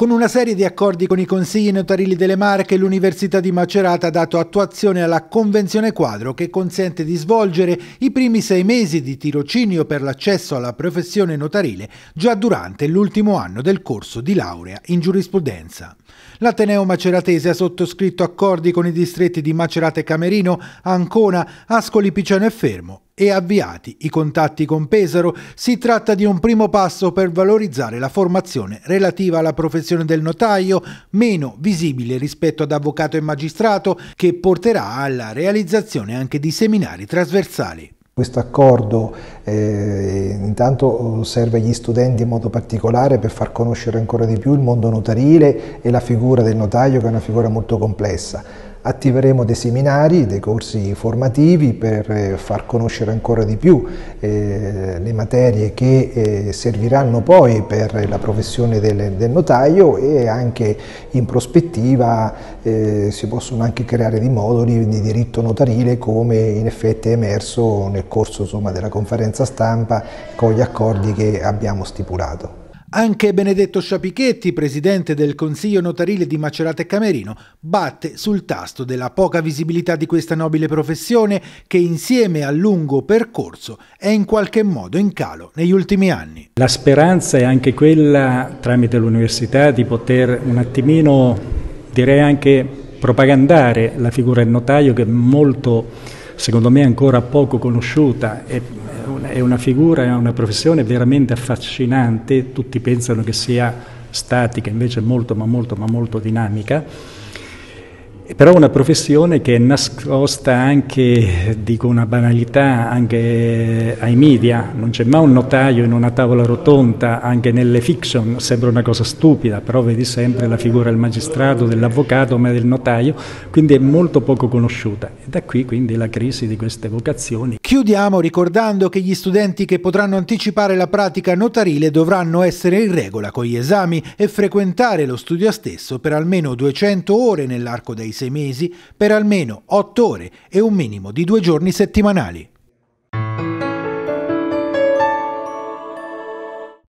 Con una serie di accordi con i consigli notarili delle Marche, l'Università di Macerata ha dato attuazione alla Convenzione Quadro che consente di svolgere i primi sei mesi di tirocinio per l'accesso alla professione notarile già durante l'ultimo anno del corso di laurea in giurisprudenza. L'Ateneo Maceratese ha sottoscritto accordi con i distretti di Macerate e Camerino, Ancona, Ascoli Piceno e Fermo e avviati i contatti con Pesaro, si tratta di un primo passo per valorizzare la formazione relativa alla professione del notaio, meno visibile rispetto ad avvocato e magistrato, che porterà alla realizzazione anche di seminari trasversali. Questo accordo eh, intanto serve agli studenti in modo particolare per far conoscere ancora di più il mondo notarile e la figura del notaio che è una figura molto complessa Attiveremo dei seminari, dei corsi formativi per eh, far conoscere ancora di più eh, le materie che eh, serviranno poi per la professione del, del, notaio e anche in prospettiva eh, si possono anche creare dei moduli di diritto notarile come in effetti è emerso nel corso insomma, della conferenza stampa con gli accordi che abbiamo stipulato. Anche Benedetto Sciapichetti, presidente del Consiglio Notarile di Macerata e Camerino, batte sul tasto della poca visibilità di questa nobile professione che insieme al lungo percorso è in qualche modo in calo negli ultimi anni. La speranza è anche quella, tramite l'università, di poter un attimino, direi anche propagandare la figura del notaio che è molto, secondo me, ancora poco conosciuta e eh, è una figura, è una professione veramente affascinante, tutti pensano che sia statica, invece è molto ma molto ma molto dinamica, però è una professione che è nascosta anche, dico una banalità, anche ai media, non c'è mai un notaio in una tavola rotonda, anche nelle fiction, sembra una cosa stupida, però vedi sempre la figura del magistrato, dell'avvocato, ma del notaio, quindi è molto poco conosciuta. E da qui quindi la crisi di queste vocazioni Chiudiamo ricordando che gli studenti che potranno anticipare la pratica notarile dovranno essere in regola con gli esami e frequentare lo studio stesso per almeno 200 ore nell'arco dei sei mesi, per almeno 8 ore e un minimo di due giorni settimanali.